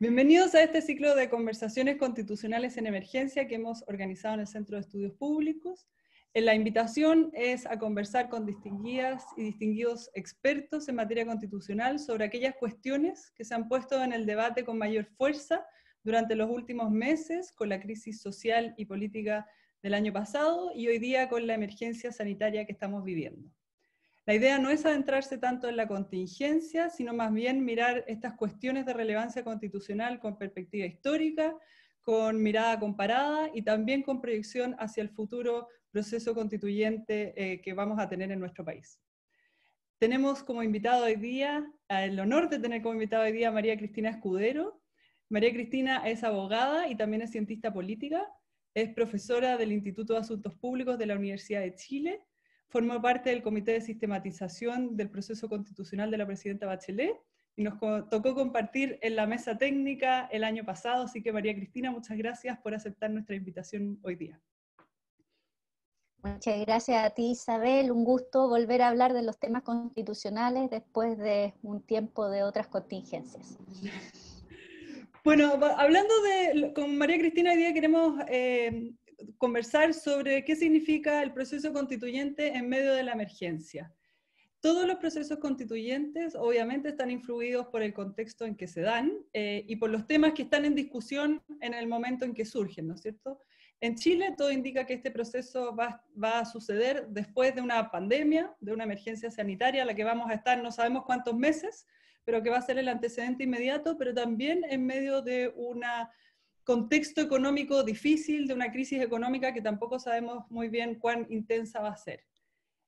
Bienvenidos a este ciclo de conversaciones constitucionales en emergencia que hemos organizado en el Centro de Estudios Públicos. Eh, la invitación es a conversar con distinguidas y distinguidos expertos en materia constitucional sobre aquellas cuestiones que se han puesto en el debate con mayor fuerza durante los últimos meses con la crisis social y política del año pasado y hoy día con la emergencia sanitaria que estamos viviendo. La idea no es adentrarse tanto en la contingencia, sino más bien mirar estas cuestiones de relevancia constitucional con perspectiva histórica, con mirada comparada y también con proyección hacia el futuro proceso constituyente eh, que vamos a tener en nuestro país. Tenemos como invitado hoy día, el honor de tener como invitado hoy día a María Cristina Escudero. María Cristina es abogada y también es cientista política, es profesora del Instituto de Asuntos Públicos de la Universidad de Chile Formó parte del comité de sistematización del proceso constitucional de la presidenta Bachelet y nos tocó compartir en la mesa técnica el año pasado. Así que María Cristina, muchas gracias por aceptar nuestra invitación hoy día. Muchas gracias a ti, Isabel. Un gusto volver a hablar de los temas constitucionales después de un tiempo de otras contingencias. Bueno, hablando de, con María Cristina, hoy día queremos eh, conversar sobre qué significa el proceso constituyente en medio de la emergencia. Todos los procesos constituyentes obviamente están influidos por el contexto en que se dan eh, y por los temas que están en discusión en el momento en que surgen, ¿no es cierto? En Chile todo indica que este proceso va, a suceder después de una pandemia, de una emergencia sanitaria, la que vamos a estar no sabemos cuántos meses, pero que va a ser el antecedente inmediato, pero también en medio de una contexto económico difícil, de una crisis económica que tampoco sabemos muy bien cuán intensa va a ser.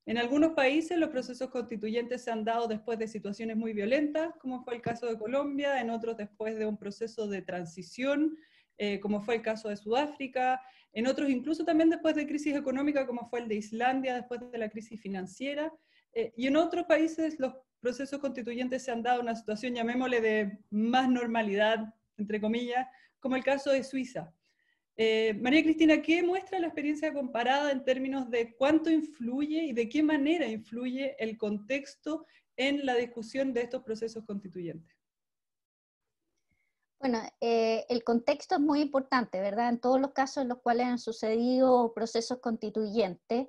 En algunos países los procesos constituyentes se han dado después de situaciones muy violentas, como fue el caso de Colombia, en otros después de un proceso de transición, eh, como fue el caso de Sudáfrica, en otros incluso también después de crisis económica, como fue el de Islandia, después de la crisis financiera, eh, y en otros países los procesos constituyentes se han dado una situación, llamémosle, de más normalidad, entre comillas, como el caso de Suiza. Eh, María Cristina, ¿qué muestra la experiencia comparada en términos de cuánto influye y de qué manera influye el contexto en la discusión de estos procesos constituyentes? Bueno, eh, el contexto es muy importante, ¿verdad? En todos los casos en los cuales han sucedido procesos constituyentes,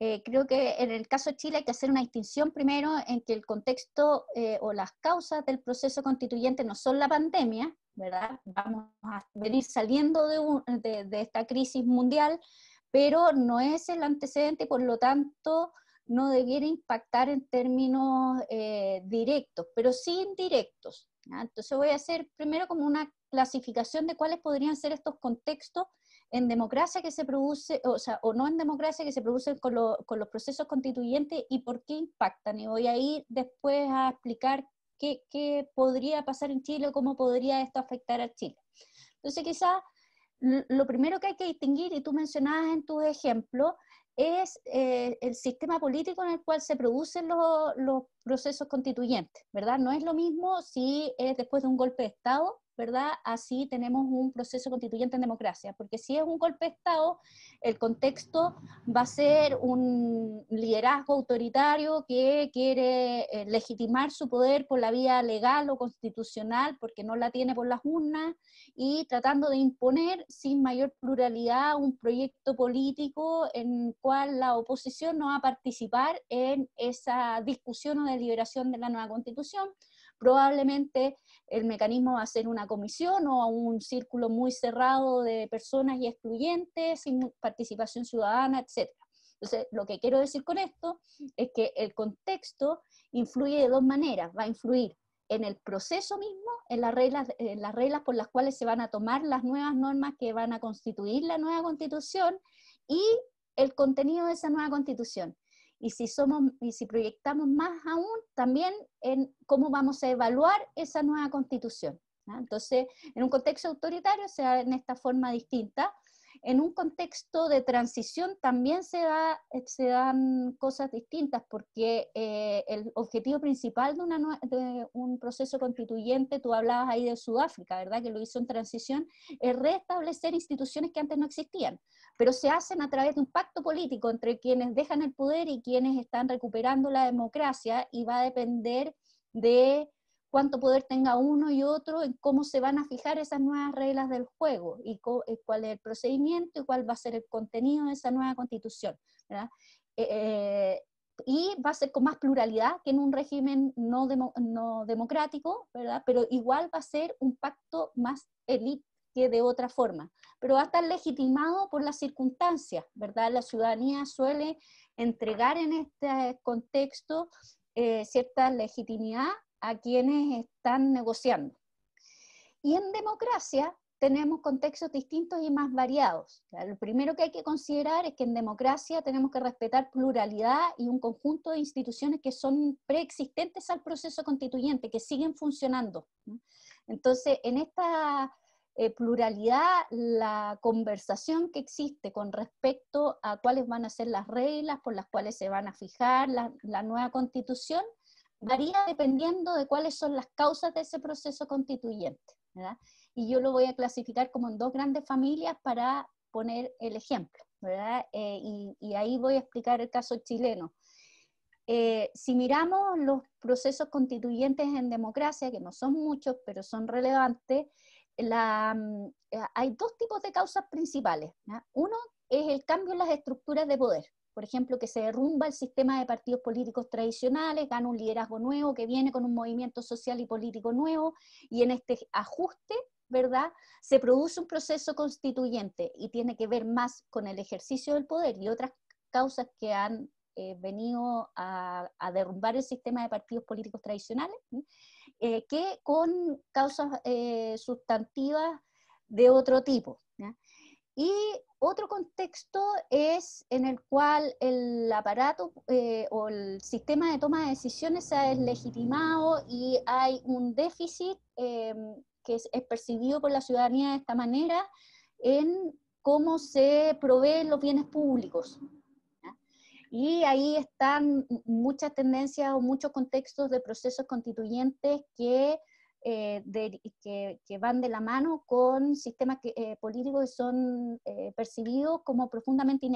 eh, creo que en el caso de Chile hay que hacer una distinción primero en que el contexto eh, o las causas del proceso constituyente no son la pandemia, ¿verdad? Vamos a venir saliendo de, esta crisis mundial, pero no es el antecedente y por lo tanto no debiera impactar en términos eh, directos, pero sí indirectos. Entonces voy a hacer primero como una clasificación de cuáles podrían ser estos contextos en democracia que se produce, o sea, o no en democracia que se produce con, los procesos constituyentes y por qué impactan. Y voy a ir después a explicar qué, podría pasar en Chile, cómo podría esto afectar a Chile. Entonces, quizás lo primero que hay que distinguir, y tú mencionabas en tus ejemplos, es eh, el sistema político en el cual se producen los procesos constituyentes, ¿verdad? No es lo mismo si es después de un golpe de Estado ¿verdad? Así tenemos un proceso constituyente en democracia, porque si es un golpe de Estado, el contexto va a ser un liderazgo autoritario que quiere eh, legitimar su poder por la vía legal o constitucional, porque no la tiene por las urnas, y tratando de imponer sin mayor pluralidad un proyecto político en cual la oposición no va a participar en esa discusión o deliberación de la nueva constitución, probablemente el mecanismo va a ser una comisión o un círculo muy cerrado de personas y excluyentes, sin participación ciudadana, etc. Entonces, lo que quiero decir con esto es que el contexto influye de dos maneras. Va a influir en el proceso mismo, en las reglas, en las reglas por las cuales se van a tomar las nuevas normas que van a constituir la nueva constitución y el contenido de esa nueva constitución y si, somos, y si proyectamos más aún también en cómo vamos a evaluar esa nueva constitución. Entonces, en un contexto autoritario se en esta forma distinta, en un contexto de transición también se, eh, se dan cosas distintas, porque eh, el objetivo principal de, una, de, un proceso constituyente, tú hablabas ahí de Sudáfrica, ¿verdad? Que lo hizo en transición, es restablecer instituciones que antes no existían, pero se hacen a través de un pacto político entre quienes dejan el poder y quienes están recuperando la democracia y va a depender de cuánto poder tenga uno y otro en cómo se van a fijar esas nuevas reglas del juego y eh, cuál es el procedimiento y cuál va a ser el contenido de esa nueva constitución. ¿verdad? Eh, eh, y va a ser con más pluralidad que en un régimen no, no, democrático, ¿verdad? pero igual va a ser un pacto más élite que de otra forma, pero va a estar legitimado por las circunstancias, ¿verdad? La ciudadanía suele entregar en este contexto cierta legitimidad a quienes están negociando. Y en democracia tenemos contextos distintos y más variados. Lo primero que hay que considerar es que en democracia tenemos que respetar pluralidad y un conjunto de instituciones que son preexistentes al proceso constituyente, que siguen funcionando. Entonces, en esta eh, pluralidad, la conversación que existe con respecto a cuáles van a ser las reglas por las cuales se van a fijar la nueva constitución varía dependiendo de cuáles son las causas de ese proceso constituyente. Y yo lo voy a clasificar como en dos grandes familias para poner el ejemplo. Eh, y, ahí voy a explicar el caso chileno. Eh, si miramos los procesos constituyentes en democracia, que no son muchos, pero son relevantes, mm, eh, hay dos tipos de causas principales. Uno es el cambio en las estructuras de poder por ejemplo, que se derrumba el sistema de partidos políticos tradicionales, gana un liderazgo nuevo que viene con un movimiento social y político nuevo, y en este ajuste, ¿verdad? Se produce un proceso constituyente y tiene que ver más con el ejercicio del poder y otras causas que han eh, venido a, derrumbar el sistema de partidos políticos tradicionales, eh, que con causas eh, sustantivas de otro tipo. Y otro contexto es en el cual el aparato eh, o el sistema de toma de decisiones se ha deslegitimado y hay un déficit eh, que es, percibido por la ciudadanía de esta manera en cómo se proveen los bienes públicos. Y ahí están muchas tendencias o muchos contextos de procesos constituyentes que eh, de, que, van de la mano con sistemas que, eh, políticos que son eh, percibidos como profundamente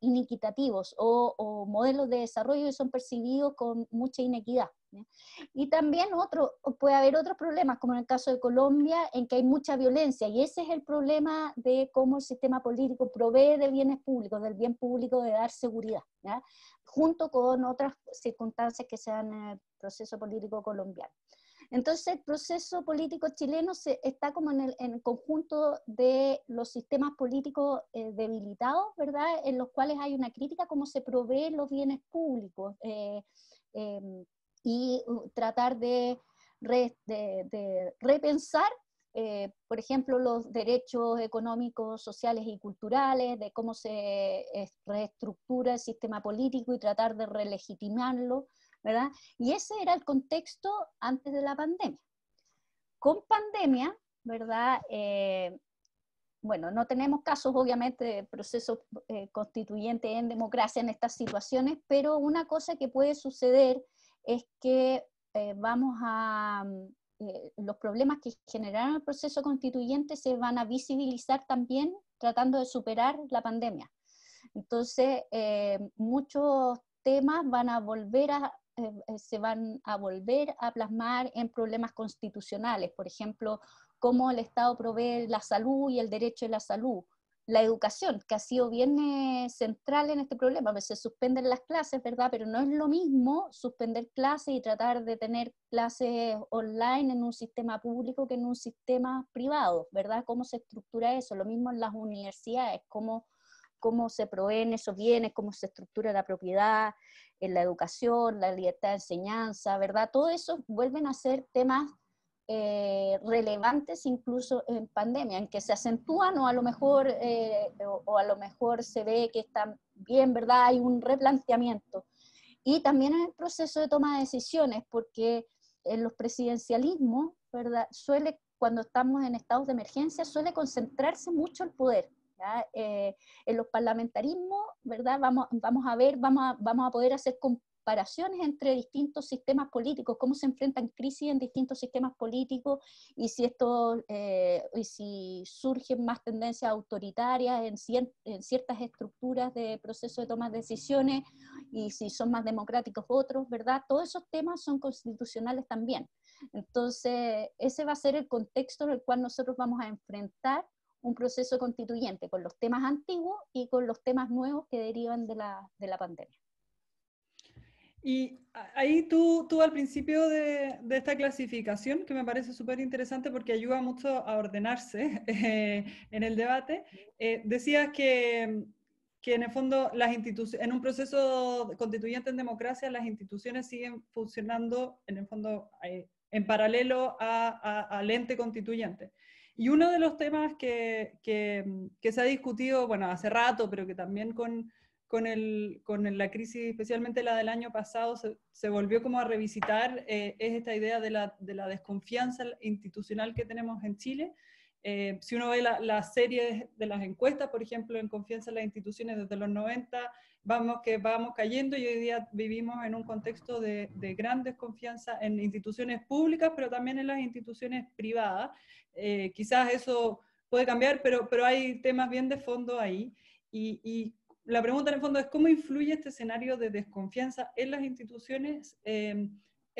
inequitativos o, modelos de desarrollo que son percibidos con mucha inequidad. Y también otro, puede haber otros problemas, como en el caso de Colombia, en que hay mucha violencia, y ese es el problema de cómo el sistema político provee de bienes públicos, del bien público de dar seguridad, junto con otras circunstancias que sean el proceso político colombiano. Entonces, el proceso político chileno se, está como en el, conjunto de los sistemas políticos eh, debilitados, ¿verdad? En los cuales hay una crítica cómo se proveen los bienes públicos eh, em, y uh, tratar de, repensar eh, por ejemplo, los derechos económicos, sociales y culturales, de cómo se reestructura el sistema político y tratar de relegitimarlo, y ese era el contexto antes de la pandemia. Con pandemia, ¿verdad? Eh, bueno, no tenemos casos, obviamente, de procesos eh, constituyentes en democracia en estas situaciones, pero una cosa que puede suceder es que eh, vamos a... Mm, los problemas que generaron el proceso constituyente se van a visibilizar también tratando de superar la pandemia. Entonces, muchos temas van a volver a, eh, se van a volver a plasmar en problemas constitucionales, por ejemplo, cómo el Estado provee la salud y el derecho a la salud, la educación, que ha sido bien eh, central en este problema, se suspenden las clases, ¿verdad? Pero no es lo mismo suspender clases y tratar de tener clases online en un sistema público que en un sistema privado, ¿verdad? ¿Cómo se estructura eso? Lo mismo en las universidades, cómo cómo se proveen esos bienes, cómo se estructura la propiedad, en la educación, la libertad de enseñanza, ¿verdad? Todo eso vuelven a ser temas eh, relevantes incluso en pandemia, en que se acentúan o a lo mejor, eh, o, o, a lo mejor se ve que están bien, ¿verdad? Hay un replanteamiento. Y también en el proceso de toma de decisiones, porque en los presidencialismos, ¿verdad? Suele, cuando estamos en estados de emergencia, suele concentrarse mucho el poder. Eh, en los parlamentarismos, ¿verdad? Vamos, vamos a ver, vamos a, vamos a poder hacer comparaciones entre distintos sistemas políticos, cómo se enfrentan crisis en distintos sistemas políticos y si esto eh, y si surgen más tendencias autoritarias en, en, ciertas estructuras de proceso de toma de decisiones y si son más democráticos otros, ¿verdad? Todos esos temas son constitucionales también. Entonces, ese va a ser el contexto en el cual nosotros vamos a enfrentar un proceso constituyente con los temas antiguos y con los temas nuevos que derivan de la, pandemia. Y ahí tú, tú al principio de, esta clasificación, que me parece súper interesante porque ayuda mucho a ordenarse eh, en el debate, eh, decías que, que, en el fondo las en un proceso constituyente en democracia las instituciones siguen funcionando en el fondo eh, en paralelo al ente constituyente. Y uno de los temas que, se ha discutido, bueno, hace rato, pero que también con, la crisis, especialmente la del año pasado, se, volvió como a revisitar, eh, es esta idea de la, de la desconfianza institucional que tenemos en Chile eh, si uno ve las la series de las encuestas, por ejemplo, en confianza en las instituciones desde los 90, vamos que vamos cayendo y hoy día vivimos en un contexto de, gran desconfianza en instituciones públicas, pero también en las instituciones privadas. Eh, quizás eso puede cambiar, pero, pero hay temas bien de fondo ahí. Y, la pregunta en el fondo es cómo influye este escenario de desconfianza en las instituciones. Eh,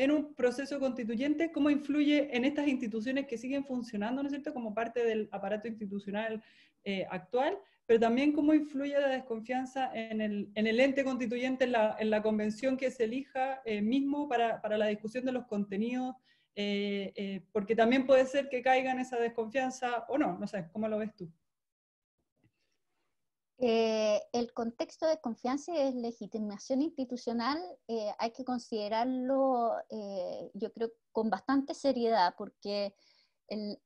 en un proceso constituyente, cómo influye en estas instituciones que siguen funcionando, ¿no es cierto?, como parte del aparato institucional eh, actual, pero también cómo influye la desconfianza en el, ente constituyente, en la, convención que se elija eh, mismo para, la discusión de los contenidos, eh, porque también puede ser que caiga en esa desconfianza o no, no sé, ¿cómo lo ves tú? Eh, el contexto de confianza y legitimación institucional eh, hay que considerarlo, eh, yo creo, con bastante seriedad, porque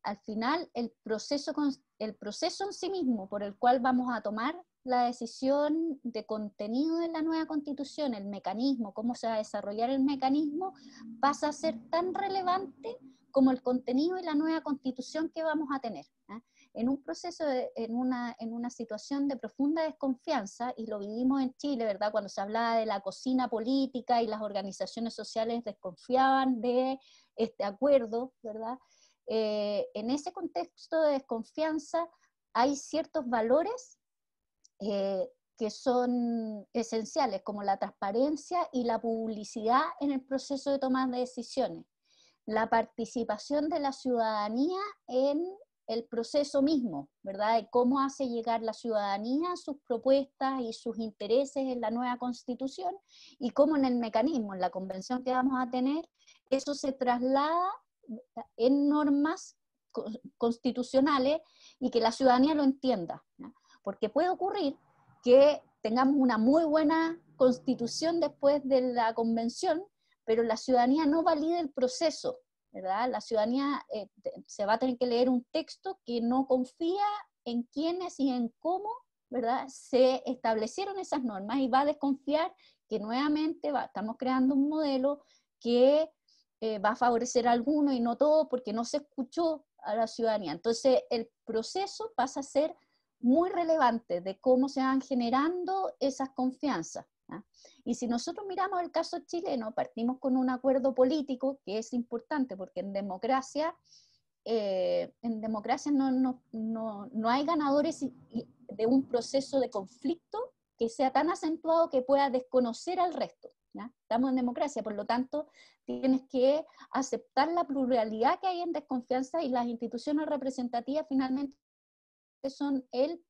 al final el proceso, en sí mismo por el cual vamos a tomar la decisión de contenido de la nueva constitución, el mecanismo, cómo se va a desarrollar el mecanismo, pasa a ser tan relevante como el contenido y la nueva constitución que vamos a tener. ¿ah? en un proceso, en, una, en una situación de profunda desconfianza, y lo vivimos en Chile, ¿verdad? Cuando se hablaba de la cocina política y las organizaciones sociales desconfiaban de este acuerdo, ¿verdad? Eh, en ese contexto de desconfianza hay ciertos valores eh, que son esenciales, como la transparencia y la publicidad en el proceso de toma de decisiones, la participación de la ciudadanía en el proceso mismo, ¿verdad? De cómo hace llegar la ciudadanía sus propuestas y sus intereses en la nueva constitución y cómo en el mecanismo, en la convención que vamos a tener, eso se traslada en normas constitucionales y que la ciudadanía lo entienda. Porque puede ocurrir que tengamos una muy buena constitución después de la convención, pero la ciudadanía no valide el proceso la ciudadanía eh, se va a tener que leer un texto que no confía en quiénes y en cómo, ¿verdad? Se establecieron esas normas y va a desconfiar que nuevamente estamos creando un modelo que eh, va a favorecer a alguno y no todo porque no se escuchó a la ciudadanía. Entonces, el proceso pasa a ser muy relevante de cómo se van generando esas confianzas. Y si nosotros miramos el caso chileno, partimos con un acuerdo político que es importante porque en democracia, eh, en democracia no, hay ganadores de un proceso de conflicto que sea tan acentuado que pueda desconocer al resto. Estamos en democracia, por lo tanto, tienes que aceptar la pluralidad que hay en desconfianza y las instituciones representativas finalmente son el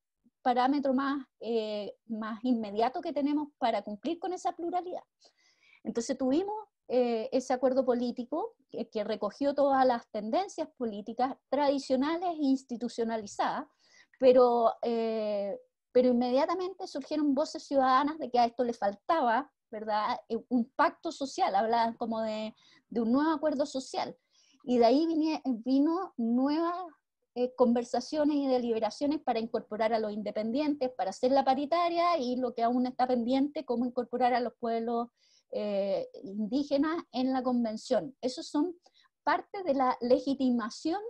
parámetro más, eh, más inmediato que tenemos para cumplir con esa pluralidad. Entonces tuvimos eh, ese acuerdo político que, recogió todas las tendencias políticas tradicionales e institucionalizadas, pero, eh, pero inmediatamente surgieron voces ciudadanas de que a esto le faltaba, ¿verdad? Un pacto social, hablaban como de, un nuevo acuerdo social. Y de ahí vino nuevas eh, conversaciones y deliberaciones para incorporar a los independientes, para hacer la paritaria y lo que aún está pendiente, cómo incorporar a los pueblos eh, indígenas en la convención. Esos son parte de la legitimación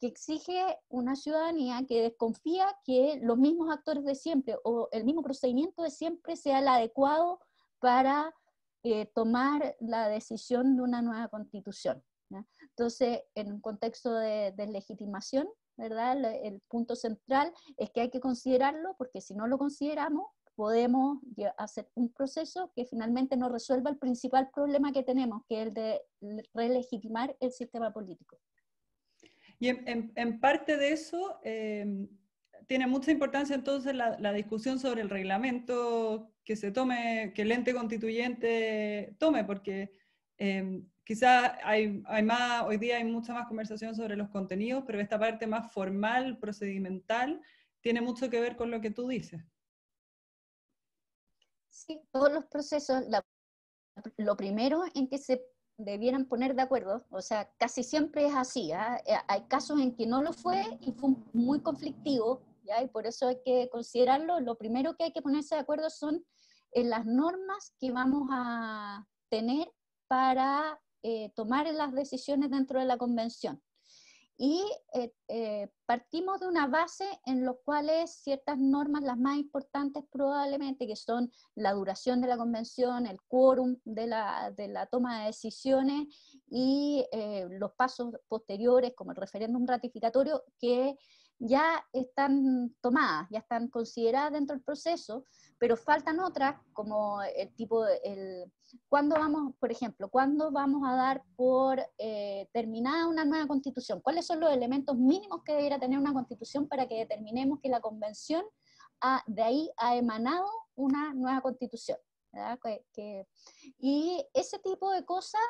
que exige una ciudadanía que desconfía que los mismos actores de siempre o el mismo procedimiento de siempre sea el adecuado para eh, tomar la decisión de una nueva constitución. Entonces, en un contexto de deslegitimación, ¿verdad? El, punto central es que hay que considerarlo, porque si no lo consideramos, podemos hacer un proceso que finalmente no resuelva el principal problema que tenemos, que es el de relegitimar el sistema político. Y en, parte de eso, em, tiene mucha importancia entonces la, la, discusión sobre el reglamento que se tome, que el ente constituyente tome, porque eh, quizá hay, más, hoy día hay mucha más conversación sobre los contenidos, pero esta parte más formal, procedimental, tiene mucho que ver con lo que tú dices. Sí, todos los procesos, la, lo primero en que se debieran poner de acuerdo, o sea, casi siempre es así, ¿ah? eh, hay casos en que no lo fue y fue muy conflictivo, ¿ya? y por eso hay que considerarlo, lo primero que hay que ponerse de acuerdo son en las normas que vamos a tener para eh, tomar las decisiones dentro de la convención. Y eh, eh, partimos de una base en los cuales ciertas normas, las más importantes probablemente, que son la duración de la convención, el quórum de la, de la toma de decisiones y los pasos posteriores, como el referéndum ratificatorio, que ya están tomadas, ya están consideradas dentro del proceso, pero faltan otras como el tipo, el, ¿cuándo vamos, por ejemplo, cuándo vamos a dar por eh, terminada una nueva constitución? ¿Cuáles son los elementos mínimos que debería tener una constitución para que determinemos que la convención ha, de ahí ha emanado una nueva constitución? y ese tipo de cosas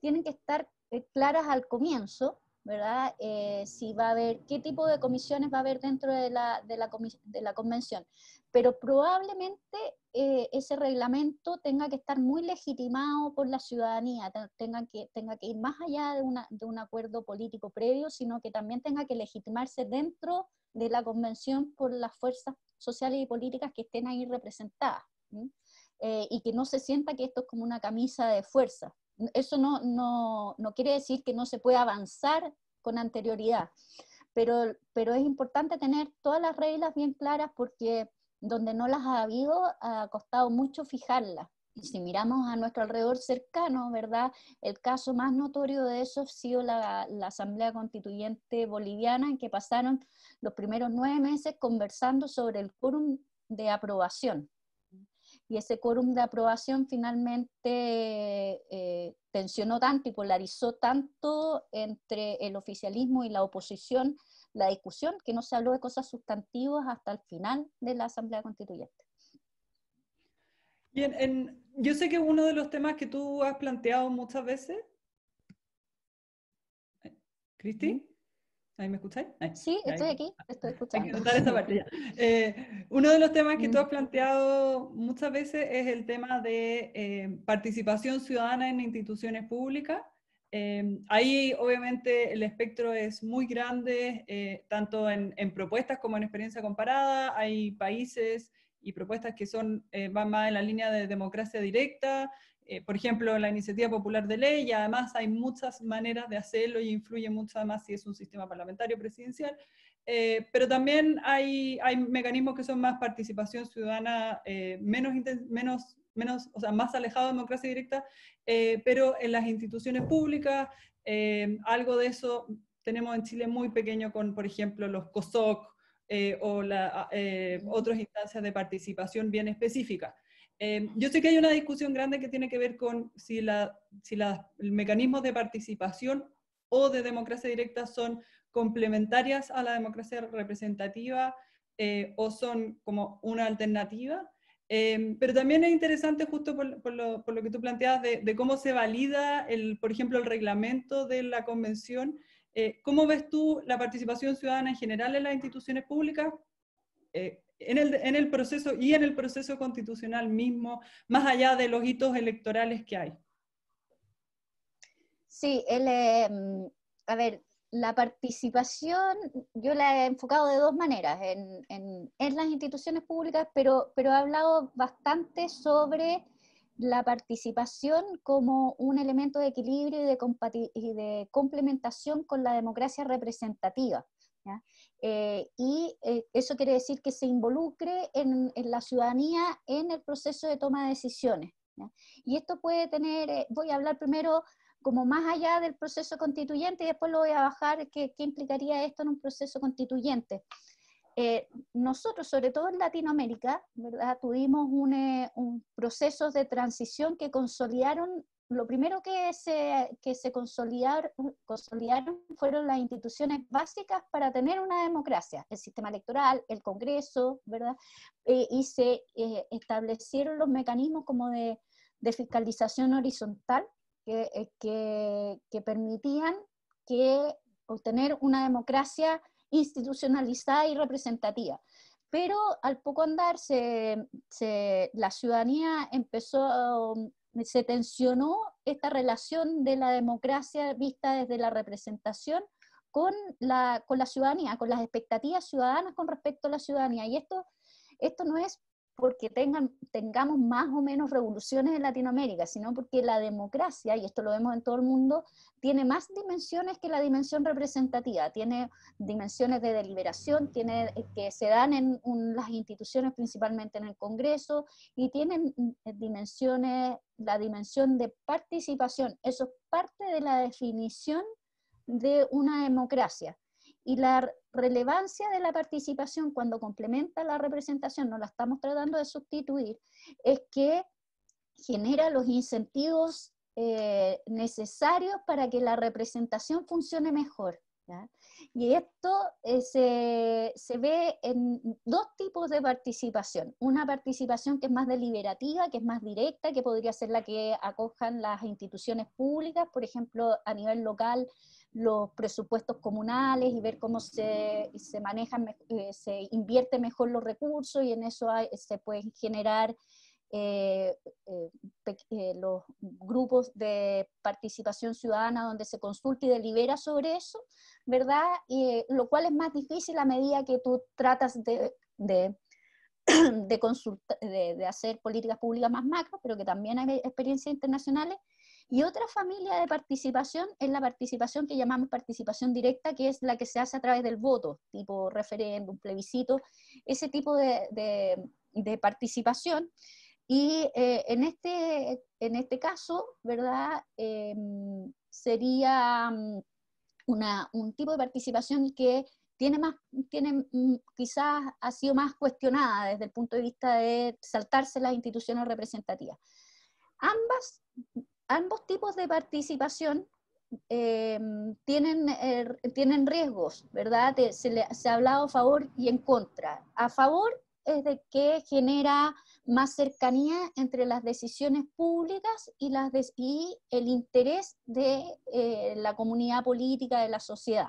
tienen que estar eh, claras al comienzo ¿verdad? Eh, si va a haber, qué tipo de comisiones va a haber dentro de la, de la, convención. Pero probablemente eh, ese reglamento tenga que estar muy legitimado por la ciudadanía, tenga que, tenga que ir más allá de, un acuerdo político previo, sino que también tenga que legitimarse dentro de la convención por las fuerzas sociales y políticas que estén ahí representadas. Eh, y que no se sienta que esto es como una camisa de fuerza, eso no, no, no quiere decir que no se pueda avanzar con anterioridad, pero, pero es importante tener todas las reglas bien claras porque donde no las ha habido ha costado mucho fijarlas. Y si miramos a nuestro alrededor cercano, ¿verdad? El caso más notorio de eso ha sido la, la, Asamblea Constituyente Boliviana, en que pasaron los primeros nueve meses conversando sobre el quórum de aprobación y ese quórum de aprobación finalmente eh, tensionó tanto y polarizó tanto entre el oficialismo y la oposición la discusión que no se habló de cosas sustantivas hasta el final de la Asamblea Constituyente. Bien, yo sé que uno de los temas que tú has planteado muchas veces, ¿Eh? ¿Cristi? ¿Mm? ¿Ahí me escucháis? Sí, estoy aquí, ah, estoy escuchando. Esa eh, uno de los temas que tú has planteado muchas veces es el tema de eh, participación ciudadana en instituciones públicas. Eh, ahí obviamente el espectro es muy grande, eh, tanto en, propuestas como en experiencia comparada. Hay países y propuestas que son, van más en la línea de democracia directa, eh, por ejemplo, la iniciativa popular de ley, y además hay muchas maneras de hacerlo y influye mucho además si es un sistema parlamentario presidencial, eh, pero también hay, mecanismos que son más participación ciudadana, eh, menos, menos, menos, o sea, más alejado de democracia directa, pero en las instituciones públicas, algo de eso tenemos en Chile muy pequeño con, por ejemplo, los COSOC o otras instancias de participación bien específicas Em, yo sé que hay una discusión grande que tiene que ver con si, la, si de participación o de democracia directa son complementarias a la democracia representativa eh, o son como una alternativa. Em, pero también es interesante justo por, lo, que tú planteabas de, cómo se valida, el, por ejemplo, el reglamento de la convención. Eh, ¿Cómo ves tú la participación ciudadana en general en las instituciones públicas? Eh, en el, proceso y en el proceso constitucional mismo, más allá de los hitos electorales que hay. Sí, em, a ver, la participación yo la he enfocado de dos maneras, en, las instituciones públicas, pero, pero, he hablado bastante sobre la participación como un elemento de equilibrio y de, y de complementación con la democracia representativa. ¿ya? Eh, y eh, eso quiere decir que se involucre en, la ciudadanía en el proceso de toma de decisiones. Y esto puede tener, eh, voy a hablar primero como más allá del proceso constituyente y después lo voy a bajar, qué, qué implicaría esto en un proceso constituyente. nosotros, sobre todo en Latinoamérica, ¿verdad? tuvimos un, un procesos de transición que consolidaron lo primero que se, que se consolidaron, fueron las instituciones básicas para tener una democracia, el sistema electoral, el Congreso, ¿verdad? Eh, y se eh, establecieron los mecanismos como de, fiscalización horizontal eh, que, que, permitían que obtener una democracia institucionalizada y representativa pero al poco andar la ciudadanía empezó se tensionó esta relación de la democracia vista desde la representación con la, con la ciudadanía, con las expectativas ciudadanas con respecto a la ciudadanía. Y esto, esto no es porque tengan, tengamos más o menos revoluciones en Latinoamérica, sino porque la democracia, y esto lo vemos en todo el mundo, tiene más dimensiones que la dimensión representativa, tiene dimensiones de deliberación, tiene, eh, que se dan en las instituciones, principalmente en el Congreso, y tienen eh, dimensiones la dimensión de participación. Eso es parte de la definición de una democracia. Y la relevancia de la participación cuando complementa la representación, no la estamos tratando de sustituir, es que genera los incentivos eh, necesarios para que la representación funcione mejor. Y esto eh, se, ve en dos tipos de participación. Una participación que es más deliberativa, que es más directa, que podría ser la que acojan las instituciones públicas, por ejemplo, a nivel local, los presupuestos comunales y ver cómo se, se manejan, eh, se invierte mejor los recursos y en eso se pueden generar eh, eh, eh, los grupos de participación ciudadana donde se consulta y delibera sobre eso, ¿verdad? Y, lo cual es más difícil a medida que tú tratas de, de, hacer políticas públicas más macro, pero que también hay experiencias internacionales. Y otra familia de participación es la participación que llamamos participación directa, que es la que se hace a través del voto, tipo referéndum, plebiscito, ese tipo de, de participación y eh, en, este, en este caso, ¿verdad? Em, sería mm, un tipo de participación que tiene más, tiene, mm, quizás ha sido más cuestionada desde el punto de vista de saltarse las instituciones representativas. Ambas, ambos tipos de participación em, tienen, eh, tienen riesgos, ¿verdad? se, se ha hablado a favor y en contra. A favor es de que genera más cercanía entre las decisiones públicas y, las el interés de eh, la comunidad política, de la sociedad.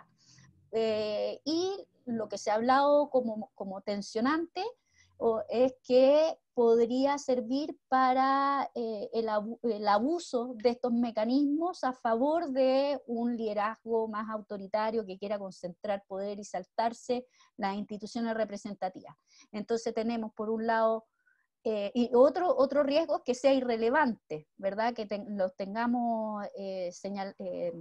Eh, y lo que se ha hablado como, tensionante es que podría servir para eh, el, abuso de estos mecanismos a favor de un liderazgo más autoritario que quiera concentrar poder y saltarse las instituciones representativas. Entonces tenemos por un lado eh, y otro, otro riesgo es que sea irrelevante, ¿verdad? Que los lo, tengamos, eh, señal, eh,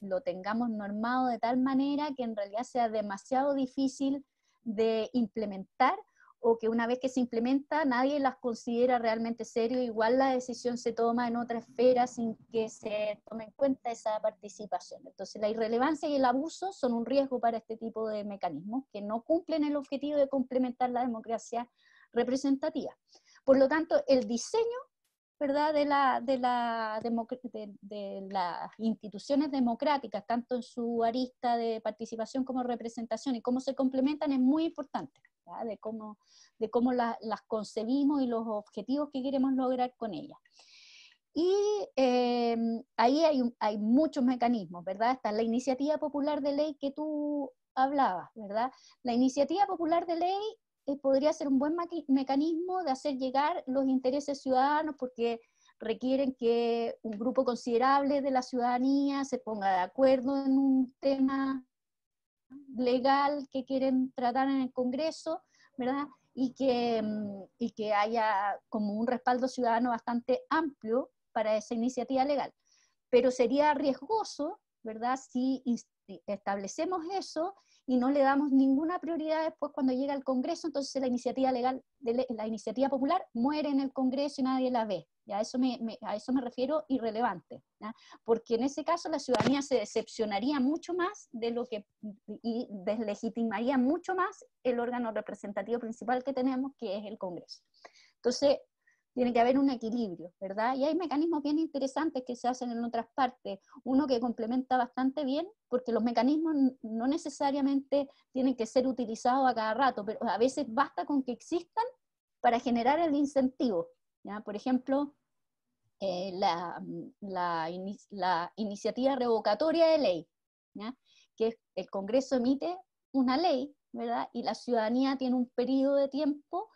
lo tengamos normado de tal manera que en realidad sea demasiado difícil de implementar o que una vez que se implementa nadie las considera realmente serio, igual la decisión se toma en otra esfera sin que se tome en cuenta esa participación. Entonces la irrelevancia y el abuso son un riesgo para este tipo de mecanismos que no cumplen el objetivo de complementar la democracia representativa. Por lo tanto, el diseño ¿verdad? De, la, de, la de, las instituciones democráticas, tanto en su arista de participación como representación y cómo se complementan, es muy importante, ¿verdad? de cómo, de cómo las concebimos y los objetivos que queremos lograr con ellas. Y eh, ahí hay, hay muchos mecanismos, ¿verdad? Está la iniciativa popular de ley que tú hablabas, ¿verdad? La iniciativa popular de ley eh, podría ser un buen mecanismo de hacer llegar los intereses ciudadanos porque requieren que un grupo considerable de la ciudadanía se ponga de acuerdo en un tema legal que quieren tratar en el Congreso, ¿verdad? Y que, mm, y que haya como un respaldo ciudadano bastante amplio para esa iniciativa legal. Pero sería riesgoso, ¿verdad? Si establecemos eso y no le damos ninguna prioridad después cuando llega al Congreso, entonces la iniciativa legal, de la iniciativa popular muere en el Congreso y nadie la ve. ya a eso me, a eso me refiero irrelevante, porque en ese caso la ciudadanía se decepcionaría mucho más de lo que y deslegitimaría mucho más el órgano representativo principal que tenemos, que es el Congreso. Entonces, tiene que haber un equilibrio, ¿verdad? Y hay mecanismos bien interesantes que se hacen en otras partes. Uno que complementa bastante bien, porque los mecanismos no necesariamente tienen que ser utilizados a cada rato, pero a veces basta con que existan para generar el incentivo. Por ejemplo, eh, la, iniciativa revocatoria de ley, que el Congreso emite una ley, ¿verdad? Y la ciudadanía tiene un periodo de tiempo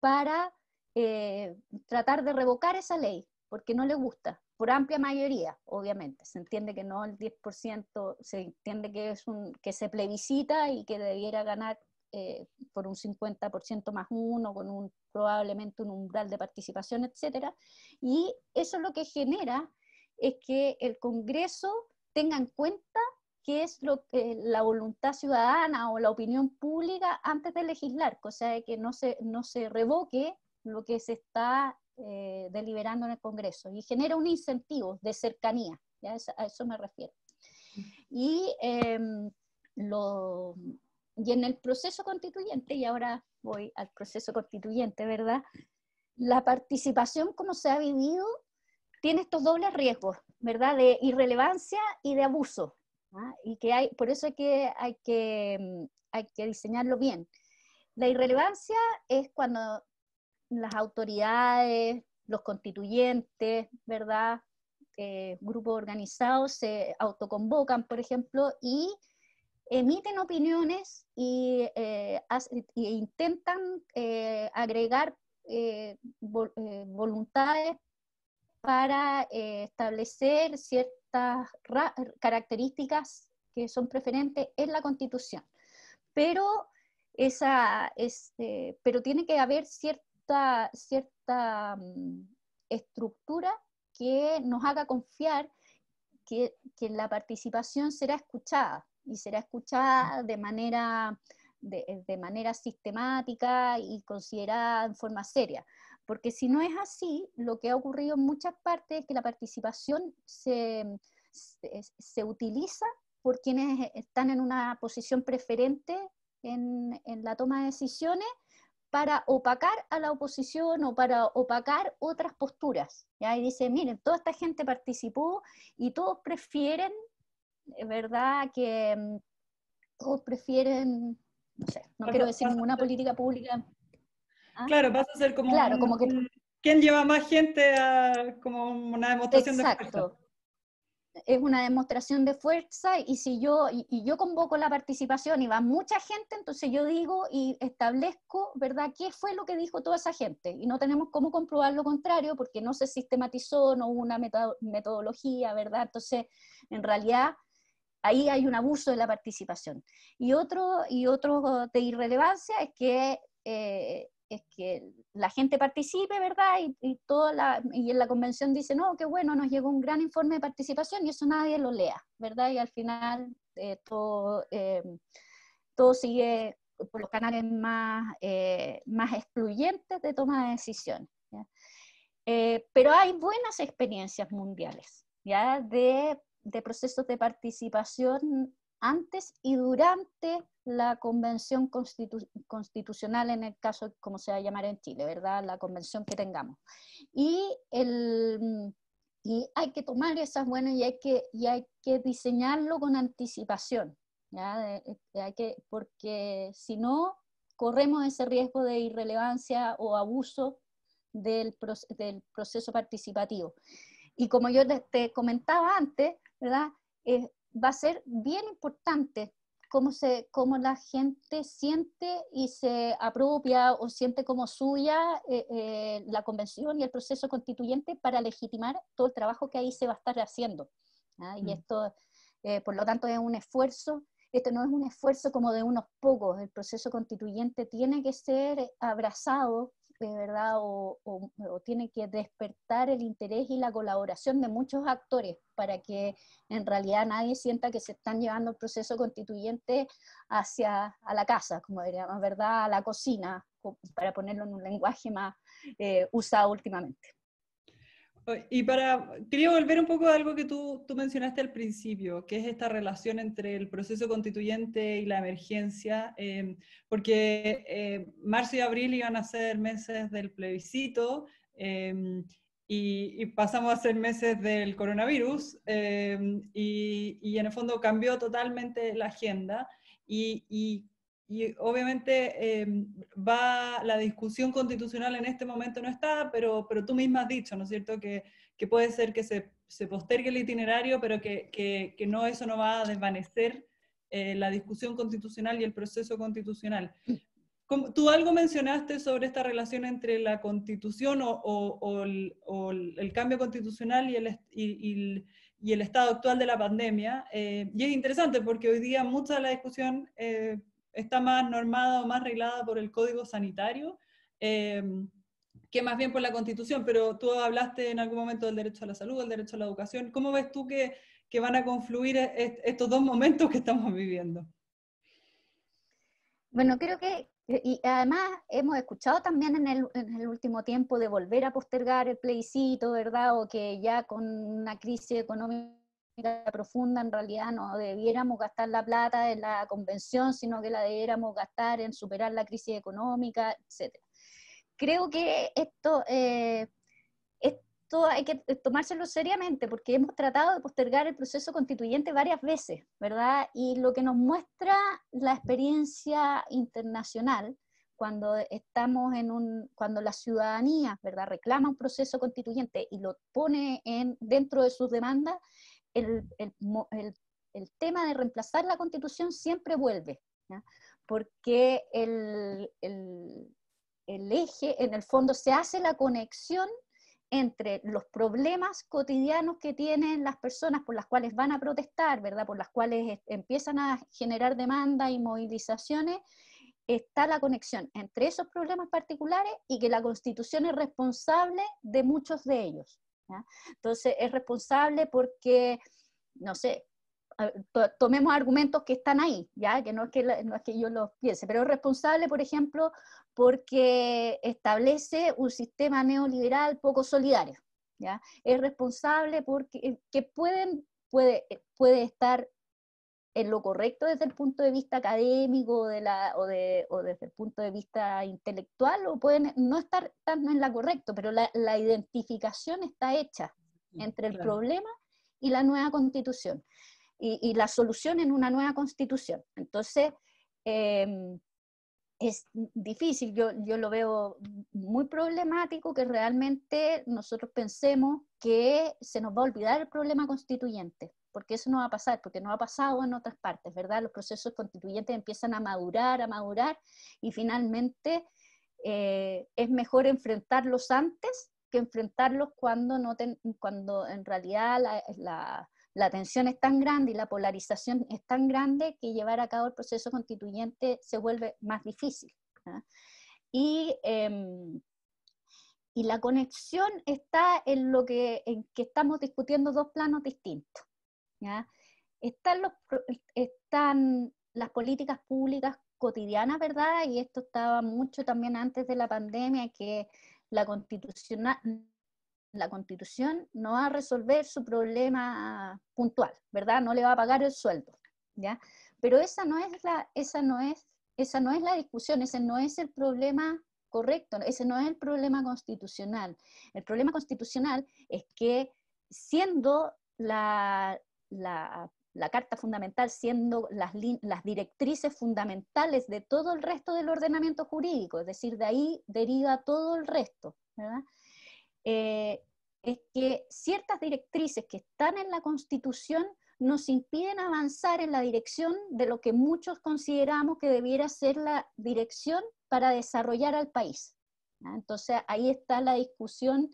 para eh, tratar de revocar esa ley, porque no le gusta, por amplia mayoría, obviamente. Se entiende que no el 10%, se entiende que, es un, que se plebiscita y que debiera ganar eh, por un 50% más uno, con un, probablemente un umbral de participación, etcétera, Y eso lo que genera es que el Congreso tenga en cuenta qué es lo que la voluntad ciudadana o la opinión pública antes de legislar, cosa de que no se, no se revoque lo que se está eh, deliberando en el Congreso y genera un incentivo de cercanía, a eso me refiero. Y, em, y en el proceso constituyente, y ahora voy al proceso constituyente, ¿verdad? La participación como se ha vivido tiene estos dobles riesgos, ¿verdad? De irrelevancia y de abuso. ¿ah? Y que hay, por eso que, hay, que, hay que diseñarlo bien. La irrelevancia es cuando las autoridades, los constituyentes, ¿verdad? Eh, grupos organizados se autoconvocan, por ejemplo, y emiten opiniones y, e intentan eh, agregar voluntades para establecer ciertas características que son preferentes en la Constitución. Pero, esa, este, pero tiene que haber cierta cierta, mm, estructura que nos haga confiar que, la participación será escuchada y será escuchada de manera, de, manera sistemática y considerada en forma seria. Porque si no es así, lo que ha ocurrido en muchas partes es que la participación se, utiliza por quienes están en una posición preferente en, la toma de decisiones para opacar a la oposición o para opacar otras posturas. ¿ya? Y dice, miren, toda esta gente participó y todos prefieren, ¿verdad? Que mm, todos prefieren, no sé, no quiero decir ninguna política pública. ¿Ah? Claro, vas a ser como, claro, como que, ¿quién lleva más gente a como una demostración de fuerza? es una demostración de fuerza y si yo, y, yo convoco la participación y va mucha gente, entonces yo digo y establezco, ¿verdad?, qué fue lo que dijo toda esa gente. Y no tenemos cómo comprobar lo contrario porque no se sistematizó, no hubo una metodología, ¿verdad? Entonces, en realidad, ahí hay un abuso de la participación. Y otro, y otro de irrelevancia es que eh, es que la gente participe, ¿verdad? Y, toda en la convención dicen, no, qué bueno, nos llegó un gran informe de participación y eso nadie lo lea, ¿verdad? Y al final eh, todo, eh, todo sigue por los canales más, eh, más excluyentes de toma de decisiones. pero hay buenas experiencias mundiales, ¿ya? De, de procesos de participación antes y durante la Convención Constitucional, en el caso, como se va a llamar en Chile, ¿verdad? La convención que tengamos. Y, y hay que tomar esas buenas y hay que, y hay que diseñarlo con anticipación, ¿ya? Eh, eh, que, porque si no, corremos ese riesgo de irrelevancia o abuso del, proceso participativo. Y como yo te comentaba antes, ¿verdad? Eh, va a ser bien importante cómo, se, cómo la gente siente y se apropia o siente como suya eh, eh, la convención y el proceso constituyente para legitimar todo el trabajo que ahí se va a estar haciendo. ¿ah? Y mm. esto, eh, por lo tanto, es un esfuerzo. Esto no es un esfuerzo como de unos pocos, el proceso constituyente tiene que ser abrazado ¿verdad? O, tiene que despertar el interés y la colaboración de muchos actores para que en realidad nadie sienta que se están llevando el proceso constituyente hacia a la casa, como diríamos, ¿verdad? A la cocina, para ponerlo en un lenguaje más eh, usado últimamente. Y para, quería volver un poco a algo que tú, tú, mencionaste al principio, que es esta relación entre el proceso constituyente y la emergencia, eh, porque eh, marzo y abril iban a ser meses del plebiscito eh, y, pasamos a ser meses del coronavirus y, y, en el fondo cambió totalmente la agenda. Y, y y obviamente em, va la discusión constitucional en este momento no está, pero, pero tú misma has dicho, ¿no es cierto?, que, puede ser que se, postergue el itinerario, pero que, no, eso no va a desvanecer eh, la discusión constitucional y el proceso constitucional. Tú algo mencionaste sobre esta relación entre la constitución o, el, cambio constitucional y el, y, el estado actual de la pandemia. Eh, y es interesante porque hoy día mucha de la discusión eh, está más normada o más reglada por el código sanitario eh, que más bien por la constitución, pero tú hablaste en algún momento del derecho a la salud, del derecho a la educación. ¿Cómo ves tú que, van a confluir e-, estos dos momentos que estamos viviendo? Bueno, creo que, y además hemos escuchado también en el, en el, último tiempo de volver a postergar el plebiscito, ¿verdad? O que ya con una crisis económica profunda, en realidad no debiéramos gastar la plata en la convención, sino que la debiéramos gastar en superar la crisis económica, etc. Creo que esto, eh, esto hay que tomárselo seriamente, porque hemos tratado de postergar el proceso constituyente varias veces, ¿verdad? Y lo que nos muestra la experiencia internacional, cuando estamos en un, cuando la ciudadanía, ¿verdad?, reclama un proceso constituyente y lo pone en, dentro de sus demandas, el, tema de reemplazar la constitución siempre vuelve, porque el, eje, en el fondo, se hace la conexión entre los problemas cotidianos que tienen las personas por las cuales van a protestar, por las cuales empiezan a generar demanda y movilizaciones, está la conexión entre esos problemas particulares y que la Constitución es responsable de muchos de ellos. Entonces, es responsable porque, no sé, tomemos argumentos que están ahí, ¿ya? que no es que, no es que yo los piense, pero es responsable, por ejemplo, porque establece un sistema neoliberal poco solidario. ¿ya? Es responsable porque eh, que pueden, puede eh, estar en lo correcto desde el punto de vista académico o, desde el punto de vista intelectual o pueden no estar tan en la correcto, pero la, identificación está hecha mm, entre el problema y la nueva constitución y, la solución en una nueva constitución. Entonces, em, es difícil, yo lo veo muy problemático que realmente nosotros pensemos que se nos va a olvidar el problema constituyente porque eso no va a pasar, porque no ha pasado en otras partes, ¿verdad? Los procesos constituyentes empiezan a madurar, a madurar, y finalmente eh, es mejor enfrentarlos antes que enfrentarlos cuando, no cuando en realidad la, la, tensión es tan grande y la polarización es tan grande que llevar a cabo el proceso constituyente se vuelve más difícil. ¿ah? Y em, y la conexión está en lo que, en que estamos discutiendo dos planos distintos. Están, las políticas públicas cotidianas, ¿verdad? Y esto estaba mucho también antes de la pandemia, que la constitución, la constitución no va a resolver su problema puntual, ¿verdad? No le va a pagar el sueldo, ¿ya? Pero esa no es la, esa no es, esa no es la discusión, ese no es el problema correcto, ese no es el problema constitucional. El problema constitucional es que siendo la, la, Carta Fundamental siendo las, directrices fundamentales de todo el resto del ordenamiento jurídico, es decir, de ahí deriva todo el resto, eh, es que ciertas directrices que están en la Constitución nos impiden avanzar en la dirección de lo que muchos consideramos que debiera ser la dirección para desarrollar al país. Entonces ahí está la discusión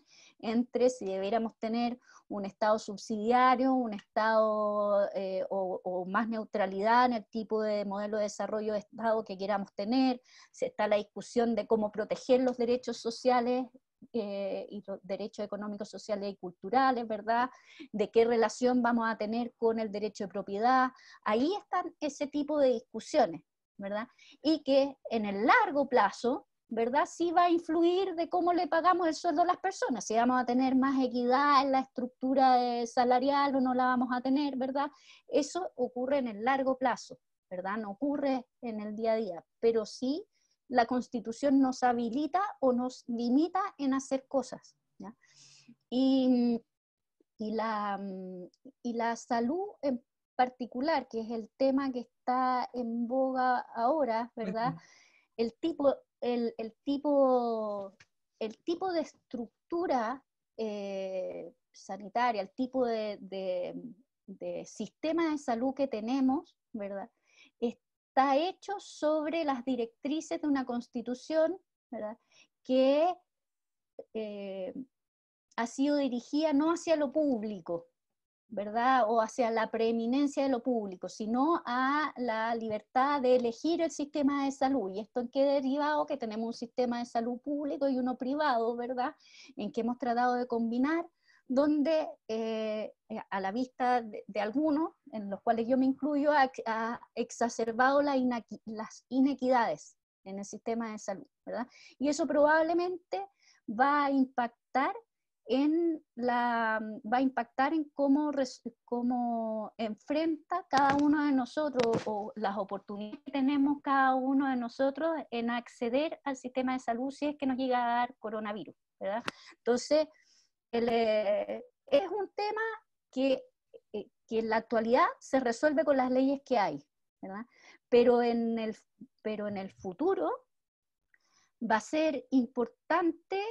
entre si debiéramos tener un Estado subsidiario, un Estado eh, o, más neutralidad en el tipo de modelo de desarrollo de Estado que queramos tener, si está la discusión de cómo proteger los derechos sociales eh, y los derechos económicos, sociales y culturales, ¿verdad? De qué relación vamos a tener con el derecho de propiedad. Ahí están ese tipo de discusiones, ¿verdad? Y que en el largo plazo ¿verdad? Sí va a influir de cómo le pagamos el sueldo a las personas, si vamos a tener más equidad en la estructura eh, salarial o no la vamos a tener, ¿verdad? Eso ocurre en el largo plazo, ¿verdad? No ocurre en el día a día, pero sí la constitución nos habilita o nos limita en hacer cosas. ¿ya? Y, la, salud en particular, que es el tema que está en boga ahora, ¿verdad? El tipo el, tipo, el tipo de estructura eh, sanitaria, el tipo de, sistema de salud que tenemos, ¿verdad? Está hecho sobre las directrices de una constitución, Que eh, ha sido dirigida no hacia lo público, ¿verdad? O hacia la preeminencia de lo público, sino a la libertad de elegir el sistema de salud. ¿Y esto en qué derivado? Que tenemos un sistema de salud público y uno privado, ¿verdad? En que hemos tratado de combinar, donde eh, eh, a la vista de, algunos, en los cuales yo me incluyo, ha, exacerbado la las inequidades en el sistema de salud, ¿verdad? Y eso probablemente va a impactar Mm, va a impactar en cómo, enfrenta cada uno de nosotros o las oportunidades que tenemos cada uno de nosotros en acceder al sistema de salud si es que nos llega a dar coronavirus, Entonces, eh, es un tema eh, que, en la actualidad se resuelve con las leyes que hay, Pero en el, pero en el futuro va a ser importante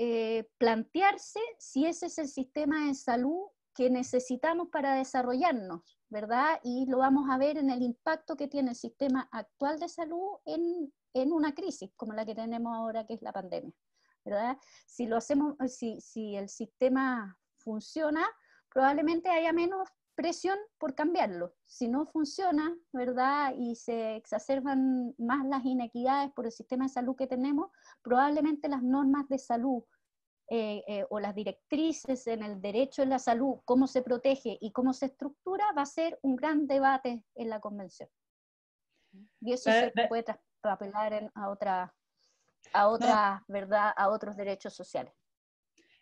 eh, plantearse si ese es el sistema de salud que necesitamos para desarrollarnos, ¿verdad? Y lo vamos a ver en el impacto que tiene el sistema actual de salud en, una crisis como la que tenemos ahora, que es la pandemia, ¿verdad? Si, lo hacemos, si, si el sistema funciona, probablemente haya menos presión por cambiarlo. Si no funciona, ¿verdad? Y se exacerban más las inequidades por el sistema de salud que tenemos, probablemente las normas de salud eh, eh, o las directrices en el derecho a la salud, cómo se protege y cómo se estructura, va a ser un gran debate en la convención. Y eso eh, se puede traspapelar a otra, a ¿verdad? A otros derechos sociales.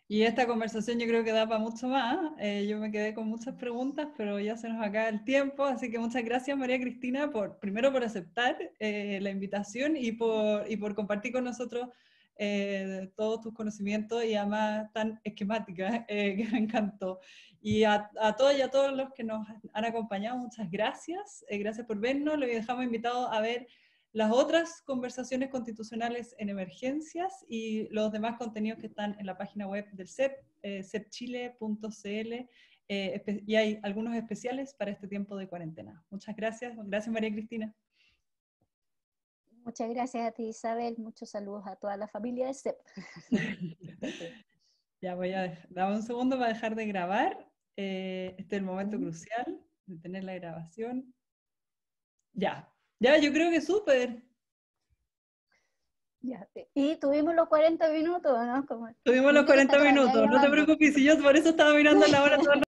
Y esta conversación yo creo que da para mucho más. Eh, yo me quedé con muchas preguntas, pero ya se nos acaba el tiempo. Así que muchas gracias, María Cristina, por, primero por aceptar eh, la invitación y por, y por compartir con nosotros eh, todos tus conocimientos y además tan esquemática, que me encantó. Y a, a todos y a todos los que nos han acompañado, muchas gracias. gracias por vernos. lo dejamos invitado a ver las otras conversaciones constitucionales en emergencias y los demás contenidos que están en la página web del CEP, eh, cepchile.cl, eh, y hay algunos especiales para este tiempo de cuarentena. Muchas gracias. Gracias, María Cristina. Muchas gracias a ti, Isabel. Muchos saludos a toda la familia de CEP. ya voy a dar un segundo para dejar de grabar. Eh, este es el momento crucial de tener la grabación. Ya, ya, yo creo que súper. Ya. Y tuvimos los 40 minutos, ¿no? tuvimos los 40 minutos. No te preocupes, yo por eso estaba mirando la hora toda